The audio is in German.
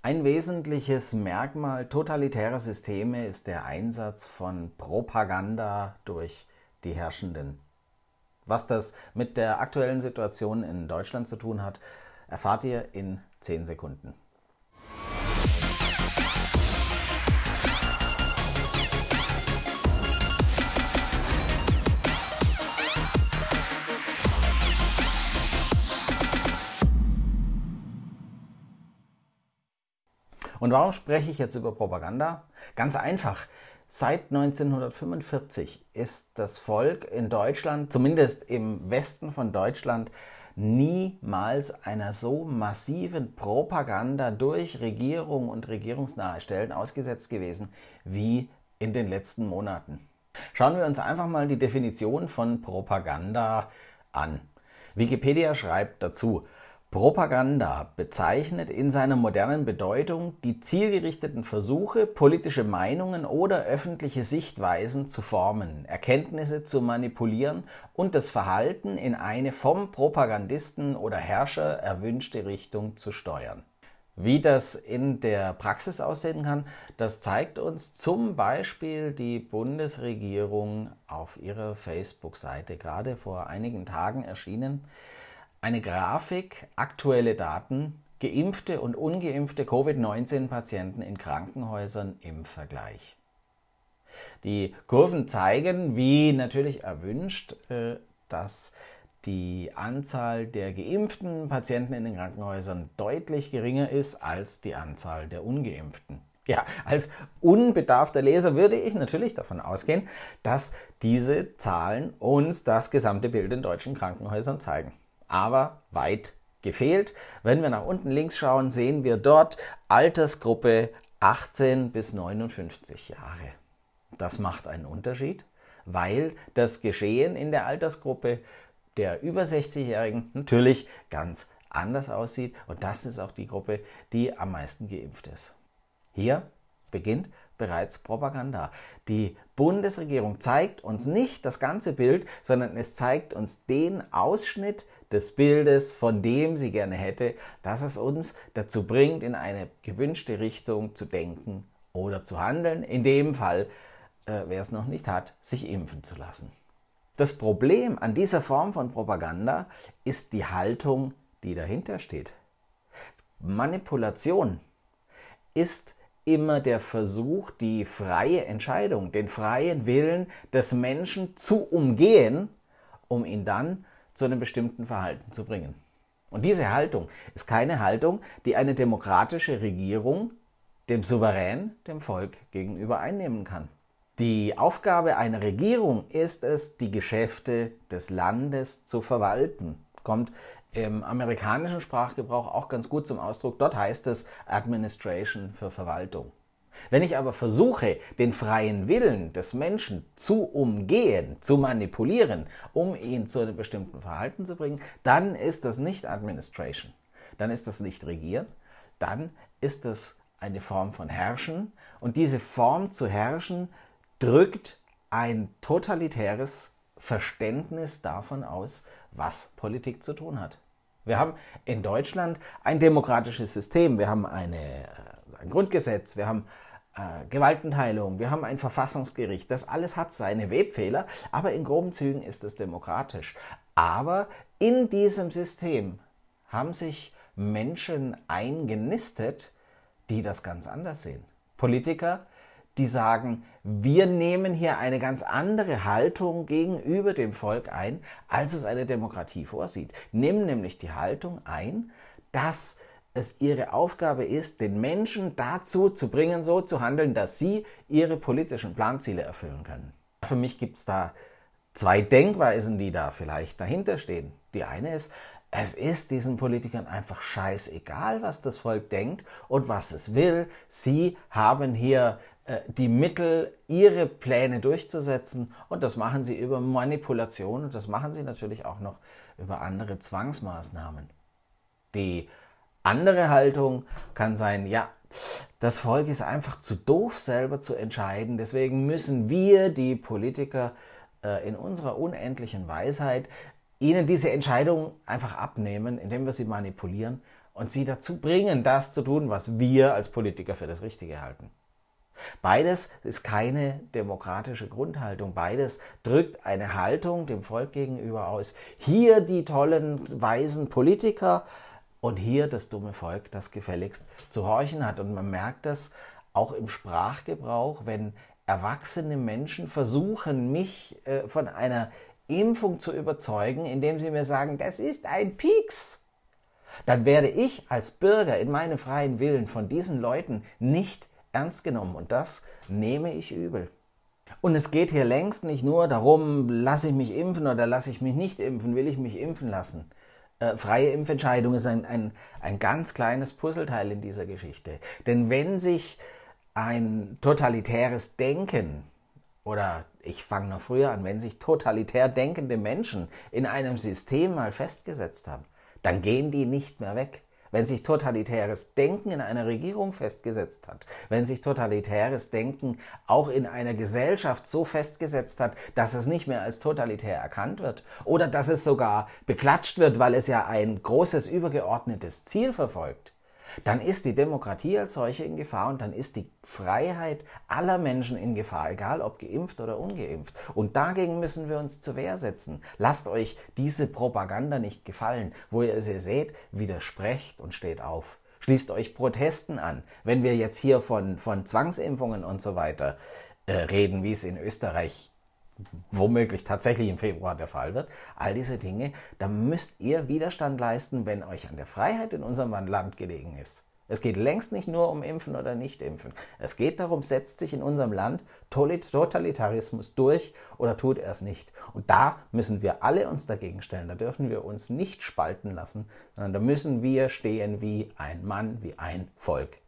Ein wesentliches Merkmal totalitärer Systeme ist der Einsatz von Propaganda durch die Herrschenden. Was das mit der aktuellen Situation in Deutschland zu tun hat, erfahrt ihr in 10 Sekunden. Und warum spreche ich jetzt über Propaganda? Ganz einfach. Seit 1945 ist das Volk in Deutschland, zumindest im Westen von Deutschland, niemals einer so massiven Propaganda durch Regierung und regierungsnahe Stellen ausgesetzt gewesen wie in den letzten Monaten. Schauen wir uns einfach mal die Definition von Propaganda an. Wikipedia schreibt dazu, Propaganda bezeichnet in seiner modernen Bedeutung die zielgerichteten Versuche, politische Meinungen oder öffentliche Sichtweisen zu formen, Erkenntnisse zu manipulieren und das Verhalten in eine vom Propagandisten oder Herrscher erwünschte Richtung zu steuern. Wie das in der Praxis aussehen kann, das zeigt uns zum Beispiel die Bundesregierung auf ihrer Facebook-Seite gerade vor einigen Tagen erschienen eine Grafik, aktuelle Daten, geimpfte und ungeimpfte Covid-19-Patienten in Krankenhäusern im Vergleich. Die Kurven zeigen, wie natürlich erwünscht, äh, dass die Anzahl der geimpften Patienten in den Krankenhäusern deutlich geringer ist als die Anzahl der ungeimpften. Ja, als unbedarfter Leser würde ich natürlich davon ausgehen, dass diese Zahlen uns das gesamte Bild in deutschen Krankenhäusern zeigen aber weit gefehlt. Wenn wir nach unten links schauen, sehen wir dort Altersgruppe 18 bis 59 Jahre. Das macht einen Unterschied, weil das Geschehen in der Altersgruppe der über 60-Jährigen natürlich ganz anders aussieht und das ist auch die Gruppe, die am meisten geimpft ist. Hier beginnt bereits Propaganda. Die Bundesregierung zeigt uns nicht das ganze Bild, sondern es zeigt uns den Ausschnitt des Bildes, von dem sie gerne hätte, dass es uns dazu bringt, in eine gewünschte Richtung zu denken oder zu handeln. In dem Fall, äh, wer es noch nicht hat, sich impfen zu lassen. Das Problem an dieser Form von Propaganda ist die Haltung, die dahinter steht. Manipulation ist immer der Versuch, die freie Entscheidung, den freien Willen des Menschen zu umgehen, um ihn dann zu einem bestimmten Verhalten zu bringen. Und diese Haltung ist keine Haltung, die eine demokratische Regierung dem Souverän, dem Volk gegenüber einnehmen kann. Die Aufgabe einer Regierung ist es, die Geschäfte des Landes zu verwalten. Kommt im amerikanischen Sprachgebrauch auch ganz gut zum Ausdruck. Dort heißt es Administration für Verwaltung. Wenn ich aber versuche, den freien Willen des Menschen zu umgehen, zu manipulieren, um ihn zu einem bestimmten Verhalten zu bringen, dann ist das nicht Administration, dann ist das nicht Regieren, dann ist das eine Form von Herrschen und diese Form zu herrschen drückt ein totalitäres Verständnis davon aus, was Politik zu tun hat. Wir haben in Deutschland ein demokratisches System, wir haben eine, äh, ein Grundgesetz, wir haben äh, Gewaltenteilung, wir haben ein Verfassungsgericht. Das alles hat seine Webfehler, aber in groben Zügen ist es demokratisch. Aber in diesem System haben sich Menschen eingenistet, die das ganz anders sehen. Politiker, die sagen, wir nehmen hier eine ganz andere Haltung gegenüber dem Volk ein, als es eine Demokratie vorsieht. Nehmen nämlich die Haltung ein, dass es ihre Aufgabe ist, den Menschen dazu zu bringen, so zu handeln, dass sie ihre politischen Planziele erfüllen können. Für mich gibt es da zwei Denkweisen, die da vielleicht dahinter stehen. Die eine ist, es ist diesen Politikern einfach scheißegal, was das Volk denkt und was es will. Sie haben hier äh, die Mittel, ihre Pläne durchzusetzen. Und das machen sie über Manipulation und das machen sie natürlich auch noch über andere Zwangsmaßnahmen. Die andere Haltung kann sein, ja, das Volk ist einfach zu doof selber zu entscheiden, deswegen müssen wir, die Politiker, äh, in unserer unendlichen Weisheit ihnen diese Entscheidung einfach abnehmen, indem wir sie manipulieren und sie dazu bringen, das zu tun, was wir als Politiker für das Richtige halten. Beides ist keine demokratische Grundhaltung. Beides drückt eine Haltung dem Volk gegenüber aus. Hier die tollen, weisen Politiker und hier das dumme Volk, das gefälligst zu horchen hat. Und man merkt das auch im Sprachgebrauch, wenn erwachsene Menschen versuchen, mich äh, von einer Impfung zu überzeugen, indem sie mir sagen, das ist ein Pieks. Dann werde ich als Bürger in meinem freien Willen von diesen Leuten nicht ernst genommen und das nehme ich übel. Und es geht hier längst nicht nur darum, lasse ich mich impfen oder lasse ich mich nicht impfen, will ich mich impfen lassen. Äh, freie Impfentscheidung ist ein, ein, ein ganz kleines Puzzleteil in dieser Geschichte. Denn wenn sich ein totalitäres Denken oder ich fange noch früher an, wenn sich totalitär denkende Menschen in einem System mal festgesetzt haben, dann gehen die nicht mehr weg. Wenn sich totalitäres Denken in einer Regierung festgesetzt hat, wenn sich totalitäres Denken auch in einer Gesellschaft so festgesetzt hat, dass es nicht mehr als totalitär erkannt wird oder dass es sogar beklatscht wird, weil es ja ein großes übergeordnetes Ziel verfolgt, dann ist die Demokratie als solche in Gefahr und dann ist die Freiheit aller Menschen in Gefahr, egal ob geimpft oder ungeimpft. Und dagegen müssen wir uns zur Wehr setzen. Lasst euch diese Propaganda nicht gefallen. Wo ihr sie seht, widersprecht und steht auf. Schließt euch Protesten an. Wenn wir jetzt hier von, von Zwangsimpfungen und so weiter äh, reden, wie es in Österreich womöglich tatsächlich im Februar der Fall wird, all diese Dinge, da müsst ihr Widerstand leisten, wenn euch an der Freiheit in unserem Land gelegen ist. Es geht längst nicht nur um Impfen oder Nicht-Impfen. Es geht darum, setzt sich in unserem Land Totalitarismus durch oder tut er es nicht. Und da müssen wir alle uns dagegen stellen. Da dürfen wir uns nicht spalten lassen, sondern da müssen wir stehen wie ein Mann, wie ein Volk.